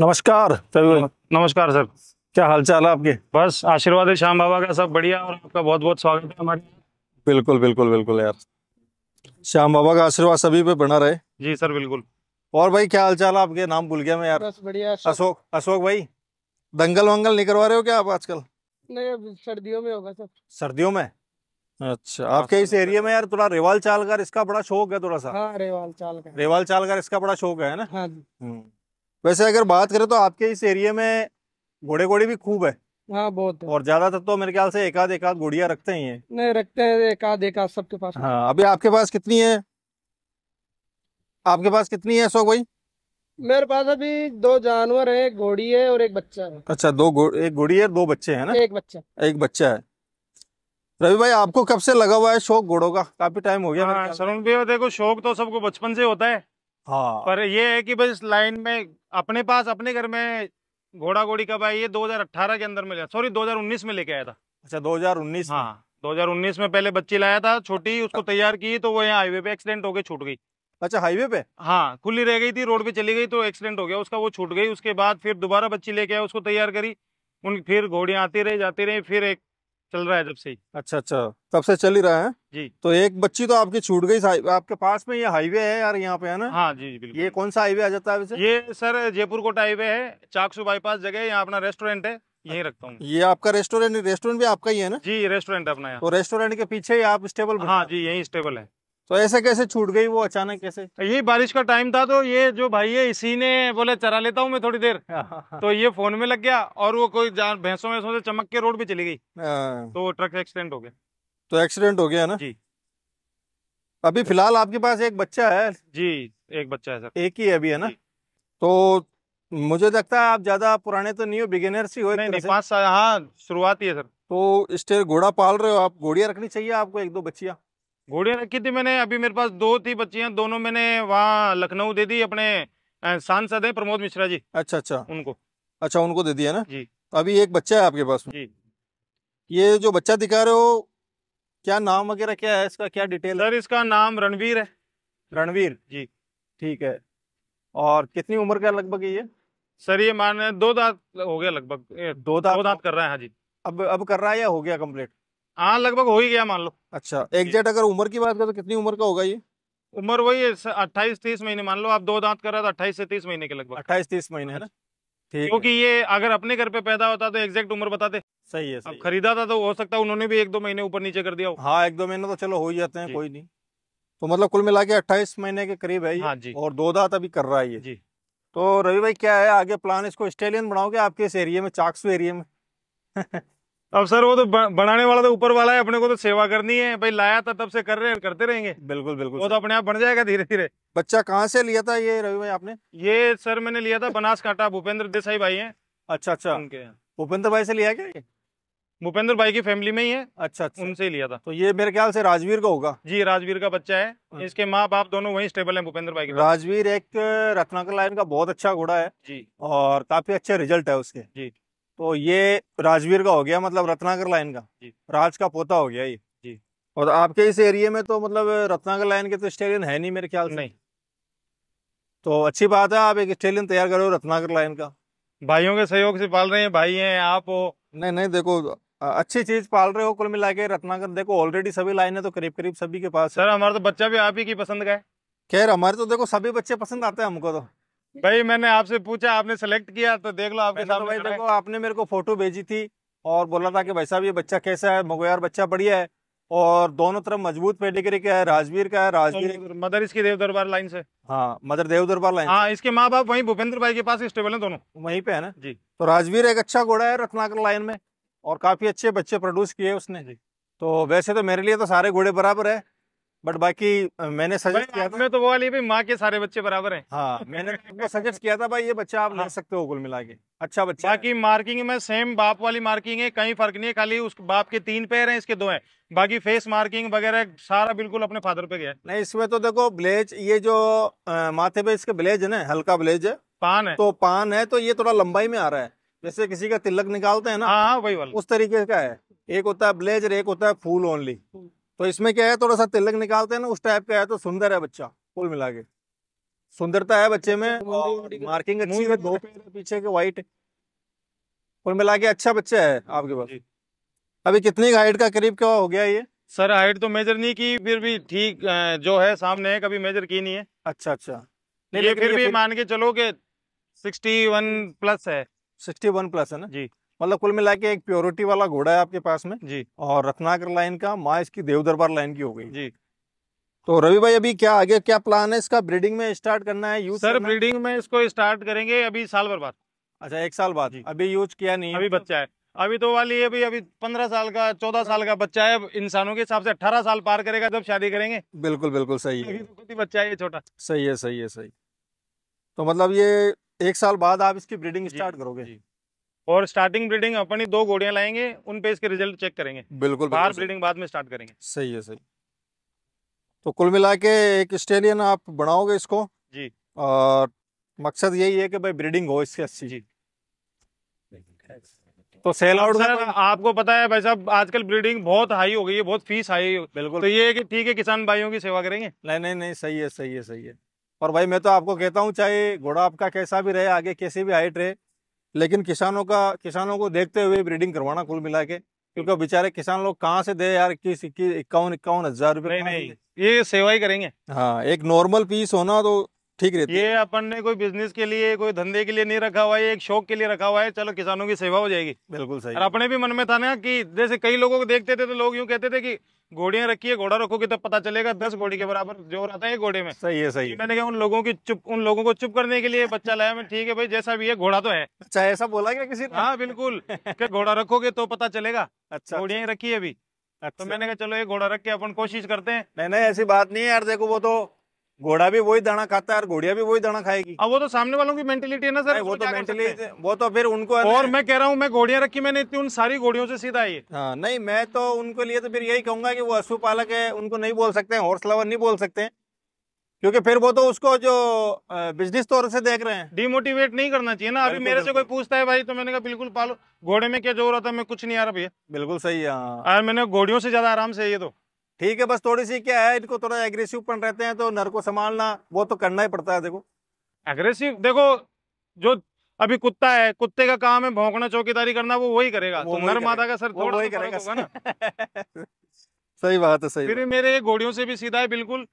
नमस्कार नमस्कार सर क्या हालचाल है आपके बस आशीर्वाद है श्याम बाबा का सब बढ़िया और आपका बहुत बहुत स्वागत है हमारे बिल्कुल बिल्कुल बिल्कुल यार श्याम बाबा का आशीर्वाद सभी पे बना रहे जी सर बिल्कुल और भाई क्या हालचाल है आपके नाम भूल गया मैं यार बढ़िया अशोक अशोक भाई दंगल वंगल नहीं करवा रहे हो क्या आप आजकल नहीं सर्दियों में होगा सर सर्दियों में अच्छा हाँ, आपके इस एरिया में यार थोड़ा रेवाल चालकर इसका बड़ा शौक है थोड़ा सा हाँ, रेवाल चालकर रेवाल चालकर इसका बड़ा शौक है ना हाँ हम्म। वैसे अगर बात करें तो आपके इस एरिया में घोड़े घोड़े भी खूब है हाँ बहुत है। और ज्यादातर तो मेरे ख्याल से एक आध एक आध घोड़िया रखते ही है नहीं रखते हैं एक आध एक आध सबके पास हाँ अभी आपके पास कितनी है आपके पास कितनी है सौ भाई मेरे पास अभी दो जानवर है एक घोड़ी है और एक बच्चा है अच्छा दो एक घोड़ी है दो बच्चे है ना एक बच्चा एक बच्चा है रवि भाई आपको कब से लगा हुआ है शौक घोड़ों का काफी टाइम हो गया हाँ, देखो शौक तो सबको बचपन से होता है हाँ पर ये है कि बस लाइन में अपने पास अपने घर में घोड़ा घोड़ी कब आई ये 2018 के अंदर में सॉरी 2019 में लेके आया था अच्छा 2019 हाँ 2019 में पहले बच्ची लाया था छोटी उसको तैयार की तो वो यहाँ हाईवे पे एक्सीडेंट होके छूट गई अच्छा हाईवे पे हाँ खुली रह गई थी रोड पे चली गई तो एक्सीडेंट हो गया उसका वो छूट गई उसके बाद फिर दोबारा बच्ची लेके आया उसको तैयार करी उन फिर घोड़ियाँ आती रही जाती रही फिर एक चल रहा है जब से अच्छा अच्छा तब से चल ही रहा है जी तो एक बच्ची तो आपकी छूट गई आपके पास में ये हाईवे है यार यहाँ पे है ना हाँ जी बिल्कुल ये कौन सा हाईवे आ जाता है ये सर जयपुर कोटा हाईवे है चाकसू बाईपास जगह यहाँ अपना रेस्टोरेंट है यही रखता हूँ ये आपका रेस्टोरेंट रेस्टोरेंट भी आपका ही है ना जी रेस्टोरेंट अपना है तो रेस्टोरेंट के पीछे ही आप स्टेबल हाँ जी यही स्टेबल है तो ऐसे कैसे छूट गई वो अचानक कैसे ये बारिश का टाइम था तो ये जो भाई है इसी ने बोले चरा लेता हूँ मैं थोड़ी देर हाँ। तो ये फोन में लग गया और वो कोई भैंसों में से चमक के रोड पे चली गई हाँ। तो ट्रक एक्सीडेंट हो गया तो एक्सीडेंट हो गया ना जी अभी फिलहाल आपके पास एक बच्चा है जी एक बच्चा है सर एक ही है अभी है ना तो मुझे लगता है आप ज्यादा पुराने तो नहीं हो बिगेनर ही हो पाँच साल हाँ शुरुआत ही है सर तो इस घोड़ा पाल रहे हो आप घोड़िया रखनी चाहिए आपको एक दो बच्चिया घोड़ियाँ रखी थी मैंने अभी मेरे पास दो थी बच्चियाँ दोनों मैंने वहाँ लखनऊ दे दी अपने सांसद है प्रमोद मिश्रा जी अच्छा अच्छा उनको अच्छा उनको दे दिया ना जी तो अभी एक बच्चा है आपके पास जी ये जो बच्चा दिखा रहे हो क्या नाम वगैरह क्या है इसका क्या डिटेल सर इसका नाम रणवीर है रणवीर जी ठीक है और कितनी उम्र का लगभग ये सर ये मान दो दांत हो गया लगभग दो दांत दो दांत कर रहा है हाँ जी अब अब कर रहा है या हो गया कंप्लीट हाँ लगभग हो ही गया मान लो अच्छा एग्जैक्ट अगर उम्र की बात करें तो कितनी उम्र का होगा ये उम्र वही अट्ठाईस तीस महीने मान लो आप दो दांत कर रहा था तो अट्ठाईस से तीस महीने के लगभग अट्ठाईस तीस महीने है ना ठीक क्योंकि ये अगर अपने घर पे पैदा होता तो एग्जैक्ट उम्र बताते सही है सही अब खरीदा था तो हो सकता है उन्होंने भी एक दो महीने ऊपर नीचे कर दिया हाँ एक दो महीने तो चलो हो ही जाते हैं कोई नहीं तो मतलब कुल मिला के अट्ठाईस महीने के करीब है ये हाँ जी और दो दांत अभी कर रहा है ये जी तो रवि भाई क्या है आगे प्लान इसको स्टेलियन बनाओगे आपके इस एरिया में चाकसू एरिया में अब सर वो तो बनाने वाला तो ऊपर वाला है अपने को तो सेवा करनी है भाई लाया था तब से कर रहे हैं करते रहेंगे बिल्कुल बिल्कुल वो तो अपने आप बन जाएगा धीरे धीरे बच्चा कहाँ से लिया था ये रवि भाई आपने ये सर मैंने लिया था काटा भूपेंद्र देसाई भाई है अच्छा अच्छा उनके भूपेंद्र भाई से लिया क्या भूपेंद्र भाई की फैमिली में ही है अच्छा, अच्छा उनसे ही लिया था तो ये मेरे ख्याल से राजवीर का होगा जी राजवीर का बच्चा है अच्छा। इसके माँ बाप दोनों वहीं स्टेबल हैं भूपेंद्र भाई के राजवीर एक रत्नाकर लाइन का बहुत अच्छा घोड़ा है जी और काफी अच्छे रिजल्ट है उसके जी तो ये राजवीर का हो गया मतलब रत्नाकर लाइन का राज का पोता हो गया ये जी और आपके इस एरिया में तो मतलब रत्नाकर लाइन के तो स्टेलियन है नहीं मेरे ख्याल से नहीं तो अच्छी बात है आप एक स्टेलियन तैयार करो रत्नाकर लाइन का भाइयों के सहयोग से पाल रहे हैं भाई हैं आप हो नहीं नहीं देखो अच्छी चीज पाल रहे हो कुल मिला के रत्नाकर देखो ऑलरेडी सभी है तो करीब करीब सभी के पास सर हमारा तो बच्चा भी आप ही की पसंद का है खैर हमारे तो देखो सभी बच्चे पसंद आते हैं हमको तो भाई मैंने आपसे पूछा आपने सेलेक्ट किया तो देख लो आपके तो सामने भाई देखो आपने मेरे को फोटो भेजी थी और बोला था कि भाई साहब ये बच्चा कैसा है मगोयार बच्चा बढ़िया है और दोनों तरफ मजबूत पेडिग्री का है राजवीर का है राजवीर मदर इसके देव दरबार लाइन से हाँ मदर देव दरबार लाइन हाँ इसके माँ बाप वही भूपेंद्र भाई के पास स्टेबल है दोनों वहीं पे है ना जी तो राजवीर एक अच्छा घोड़ा है रत्नाकर लाइन में और काफी अच्छे बच्चे प्रोड्यूस किए उसने जी तो वैसे तो मेरे लिए तो सारे घोड़े बराबर है बट बाकी मैंने सजेस्ट किया था मैं तो वो वाली भी माँ के सारे बच्चे बराबर हैं हाँ मैंने आपको सजेस्ट किया था भाई ये बच्चा आप हाँ। ले सकते हो कुल मिला के अच्छा बच्चा बाकी मार्किंग में सेम बाप वाली मार्किंग है कहीं फर्क नहीं है खाली उस बाप के तीन पैर हैं इसके दो हैं बाकी फेस मार्किंग वगैरह सारा बिल्कुल अपने फादर पे गया नहीं इसमें तो देखो ब्लेज ये जो माथे पे इसके ब्लेज है ना हल्का ब्लेज है पान है तो पान है तो ये थोड़ा लंबाई में आ रहा है जैसे किसी का तिलक निकालते हैं ना हाँ, हाँ वही वाला उस तरीके का है एक होता है ब्लेज एक होता है फूल ओनली तो इसमें क्या है थोड़ा सा तिलक निकालते हैं ना उस टाइप का है तो सुंदर है बच्चा कुल मिला के सुंदरता है बच्चे में मार्किंग अच्छी है दो पैर पीछे के व्हाइट कुल मिला के अच्छा बच्चा है आपके पास अभी कितनी हाइट का करीब क्या हो गया ये सर हाइट तो मेजर नहीं की फिर भी ठीक जो है सामने है कभी मेजर की नहीं है अच्छा अच्छा नहीं ये फिर भी मान के चलो के 61 प्लस है 61 प्लस है ना जी मतलब कुल मिला एक प्योरिटी वाला घोड़ा है आपके पास में जी और रत्नाकर लाइन का माँ इसकी देव दरबार लाइन की हो गई जी तो रवि भाई अभी क्या आगे क्या प्लान है इसका ब्रीडिंग में स्टार्ट करना है यूज सर ब्रीडिंग में इसको स्टार्ट करेंगे अभी साल भर बाद अच्छा एक साल बाद अभी यूज किया नहीं अभी बच्चा है अभी तो वाली अभी अभी पंद्रह साल का चौदह साल का बच्चा है इंसानों के हिसाब से अठारह साल पार करेगा जब शादी करेंगे बिल्कुल बिल्कुल सही है तो बच्चा है ये छोटा सही है सही है सही तो मतलब ये एक साल बाद आप इसकी ब्रीडिंग स्टार्ट करोगे जी और स्टार्टिंग ब्रीडिंग अपनी दो घोड़ियां लाएंगे उन पे इसके रिजल्ट चेक करेंगे बिल्कुल बाहर ब्रीडिंग बाद में स्टार्ट करेंगे सही है सही तो कुल मिला के एक स्टेलियन आप बनाओगे इसको जी और मकसद यही है कि भाई ब्रीडिंग हो इसकी अच्छी जी तो सेल आउट सर आपको पता है भाई साहब आजकल ब्रीडिंग बहुत हाई हो गई है बहुत फीस हाई बिल्कुल तो ये कि ठीक है किसान भाइयों की सेवा करेंगे नहीं नहीं नहीं सही है सही है सही है और भाई मैं तो आपको कहता हूँ चाहे घोड़ा आपका कैसा भी रहे आगे कैसे भी हाइट रहे लेकिन किसानों का किसानों को देखते हुए ब्रीडिंग करवाना कुल मिला के क्योंकि बेचारे किसान लोग कहाँ से दे यार इक्कीस इक्कीस इक्यावन इक्यावन हजार रूपए नहीं नहीं ये सेवा ही करेंगे हाँ एक नॉर्मल पीस होना तो ठीक रहती ये अपन ने कोई बिजनेस के लिए कोई धंधे के लिए नहीं रखा हुआ है एक शौक के लिए रखा हुआ है चलो किसानों की सेवा हो जाएगी बिल्कुल सही और अपने भी मन में था ना कि जैसे कई लोगों को देखते थे तो लोग यूँ कहते थे कि घोड़ियाँ रखिए घोड़ा रखोगे तब तो पता चलेगा दस घोड़ी के बराबर जोर आता है घोड़े में सही है सही है मैंने कहा उन लोगों की चुप उन लोगों को चुप करने के लिए बच्चा लाया मैं ठीक है भाई जैसा भी है घोड़ा तो है अच्छा ऐसा बोला क्या किसी हाँ बिल्कुल घोड़ा रखोगे तो पता चलेगा अच्छा घोड़िया रखी है अभी तो अच्छा। मैंने कहा चलो ये घोड़ा रख के अपन कोशिश करते हैं नहीं नहीं ऐसी बात नहीं है यार देखो वो तो घोड़ा भी वही दाना खाता है और घोड़िया भी वही दाना खाएगी अब वो तो सामने वालों की मेंटेलिटी है ना सर वो तो मेंटेलिटी तो वो तो फिर उनको और मैं कह रहा हूँ मैं घोड़िया रखी मैंने इतनी उन सारी घोड़ियों से सीधा ये हाँ नहीं मैं तो उनके लिए तो फिर यही कहूंगा कि वो पशुपालक है उनको नहीं बोल सकते हैं हॉर्स लवर नहीं बोल सकते क्योंकि फिर वो तो उसको जो बिजनेस तौर से देख रहे हैं डिमोटिवेट नहीं करना चाहिए ना अभी मेरे से कोई पूछता है भाई तो मैंने कहा बिल्कुल पालो घोड़े में क्या जोर रहा है मैं कुछ नहीं आ रहा भैया बिल्कुल सही है हाँ। मैंने घोड़ियों से ज्यादा आराम से ये तो ठीक है बस थोड़ी सी क्या है इनको थोड़ा एग्रेसिव पन रहते हैं तो नर को संभालना वो तो करना ही पड़ता है देखो एग्रेसिव देखो जो अभी कुत्ता है कुत्ते का काम है भौंकना चौकीदारी करना वो वही करेगा वो तो नर माता का सर थोड़ा वही करेगा ना सही बात है सही फिर मेरे घोड़ियों से भी सीधा है बिल्कुल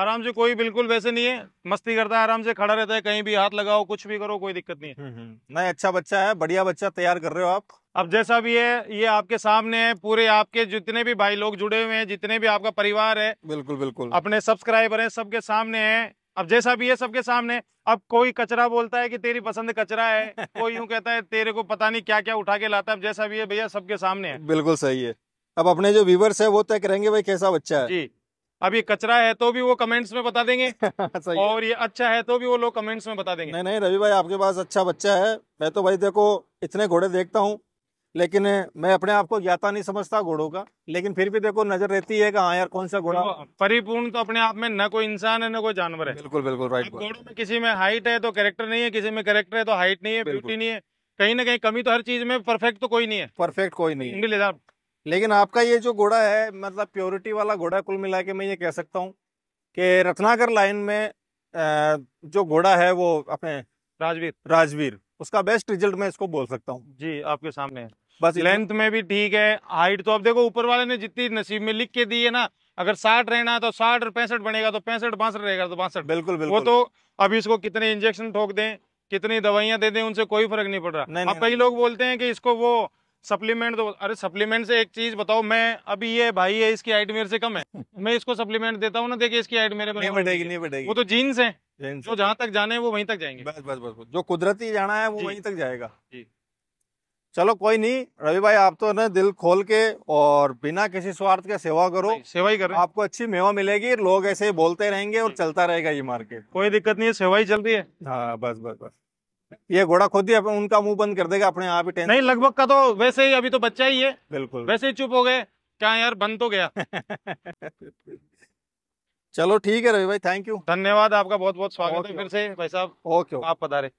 आराम से कोई बिल्कुल वैसे नहीं है मस्ती करता है आराम से खड़ा रहता है कहीं भी हाथ लगाओ कुछ भी करो कोई दिक्कत नहीं है हम्म, हम्म। नहीं अच्छा बच्चा है बढ़िया बच्चा तैयार कर रहे हो आप अब जैसा भी है ये आपके सामने है पूरे आपके जितने भी भाई लोग जुड़े हुए हैं जितने भी आपका परिवार है बिल्कुल बिल्कुल अपने सब्सक्राइबर हैं सबके सामने है अब जैसा भी है सबके सामने अब कोई कचरा बोलता है कि तेरी पसंद कचरा है कोई यूं कहता है तेरे को पता नहीं क्या क्या उठा के लाता है अब जैसा भी है भैया सबके सामने है बिल्कुल सही है अब अपने जो व्यूवर्स है वो तय करेंगे भाई कैसा बच्चा है जी अब ये कचरा है तो भी वो कमेंट्स में बता देंगे और ये अच्छा है तो भी वो लोग कमेंट्स में बता देंगे नहीं नहीं रवि भाई आपके पास अच्छा बच्चा है मैं तो भाई देखो इतने घोड़े देखता हूँ लेकिन मैं अपने आप को ज्ञाता नहीं समझता घोड़ों का लेकिन फिर भी देखो नजर रहती है कि हाँ यार कौन सा घोड़ा परिपूर्ण तो अपने आप में न कोई इंसान है न कोई जानवर है बिल्कुल बिल्कुल राइट घोड़ों में किसी में हाइट है तो कैरेक्टर नहीं है किसी में कैरेक्टर है तो हाइट नहीं है ब्यूटी नहीं है कहीं ना कहीं कमी तो हर चीज में परफेक्ट तो कोई नहीं है परफेक्ट कोई नहीं है लेकिन आपका ये जो घोड़ा है मतलब प्योरिटी वाला घोड़ा कुल मिला के मैं ये कह सकता हूँ कि रत्नाकर लाइन में जो घोड़ा है वो अपने राजवीर राजवीर उसका बेस्ट रिजल्ट मैं इसको बोल सकता हूँ जी आपके सामने बस लेंथ में भी ठीक है हाइट तो आप देखो ऊपर वाले ने जितनी नसीब में लिख के दी है ना अगर साठ रहना है तो साठ और पैंसठ बनेगा तो पैंसठ बासठ रहेगा तो बासठ बिल्कुल बिल्कुल वो तो अभी इसको कितने इंजेक्शन ठोक दें कितनी दवाइयां दे दें उनसे कोई फर्क नहीं पड़ रहा अब कई लोग बोलते हैं कि इसको वो सप्लीमेंट तो अरे सप्लीमेंट से एक चीज बताओ मैं अभी ये भाई है इसकी हाइट मेरे से कम है मैं इसको सप्लीमेंट देता हूँ ना देखिए इसकी हाइट मेरे नहीं बढ़ेगी नहीं बढ़ेगी वो तो जीन्स है जो जहाँ तक जाने वो वहीं तक जाएंगे बस बस बस जो कुदरती जाना है वो वहीं तक जाएगा चलो कोई नहीं रवि भाई आप तो ना दिल खोल के और बिना किसी स्वार्थ के सेवा करो सेवा ही करो आपको अच्छी मेवा मिलेगी लोग ऐसे ही बोलते रहेंगे और चलता रहेगा ये मार्केट कोई दिक्कत नहीं है सेवा ही चल रही है हाँ बस बस बस ये घोड़ा खोद दिया उनका मुंह बंद कर देगा अपने आप ही टेंशन नहीं लगभग का तो वैसे ही अभी तो बच्चा ही है बिल्कुल वैसे ही चुप हो गए क्या यार बंद तो गया चलो ठीक है रवि भाई थैंक यू धन्यवाद आपका बहुत बहुत स्वागत है फिर से भाई साहब ओके आप पधारे